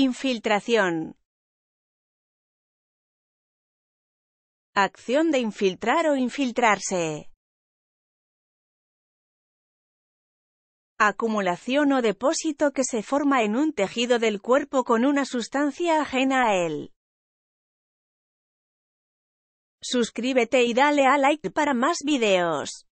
Infiltración. Acción de infiltrar o infiltrarse. Acumulación o depósito que se forma en un tejido del cuerpo con una sustancia ajena a él. Suscríbete y dale a like para más videos.